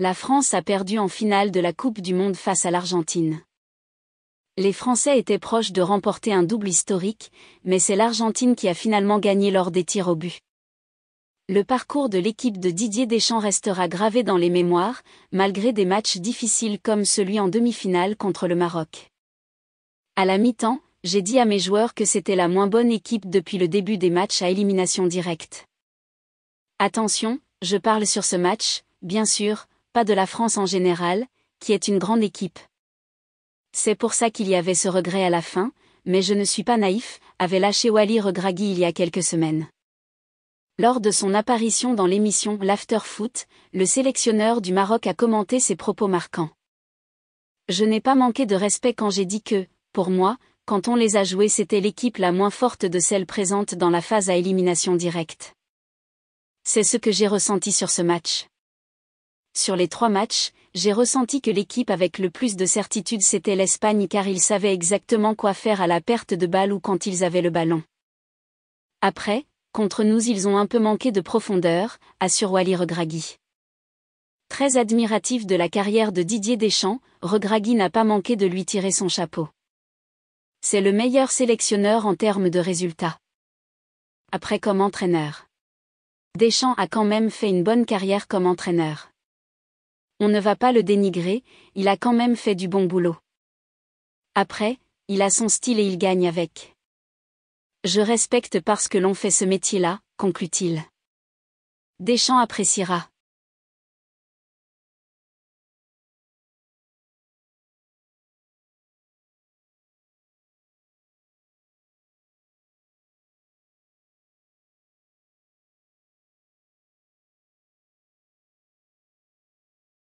La France a perdu en finale de la Coupe du Monde face à l'Argentine. Les Français étaient proches de remporter un double historique, mais c'est l'Argentine qui a finalement gagné lors des tirs au but. Le parcours de l'équipe de Didier Deschamps restera gravé dans les mémoires, malgré des matchs difficiles comme celui en demi-finale contre le Maroc. À la mi-temps, j'ai dit à mes joueurs que c'était la moins bonne équipe depuis le début des matchs à élimination directe. Attention, je parle sur ce match, bien sûr, de la France en général, qui est une grande équipe. C'est pour ça qu'il y avait ce regret à la fin, mais je ne suis pas naïf, avait lâché Wally Regragui il y a quelques semaines. Lors de son apparition dans l'émission L'After Foot, le sélectionneur du Maroc a commenté ses propos marquants. Je n'ai pas manqué de respect quand j'ai dit que, pour moi, quand on les a joués c'était l'équipe la moins forte de celles présentes dans la phase à élimination directe. C'est ce que j'ai ressenti sur ce match. Sur les trois matchs, j'ai ressenti que l'équipe avec le plus de certitude c'était l'Espagne car ils savaient exactement quoi faire à la perte de balle ou quand ils avaient le ballon. Après, contre nous ils ont un peu manqué de profondeur, assure Wally Regragui. Très admiratif de la carrière de Didier Deschamps, Regragui n'a pas manqué de lui tirer son chapeau. C'est le meilleur sélectionneur en termes de résultats. Après comme entraîneur. Deschamps a quand même fait une bonne carrière comme entraîneur on ne va pas le dénigrer, il a quand même fait du bon boulot. Après, il a son style et il gagne avec. Je respecte parce que l'on fait ce métier-là, conclut-il. Deschamps appréciera.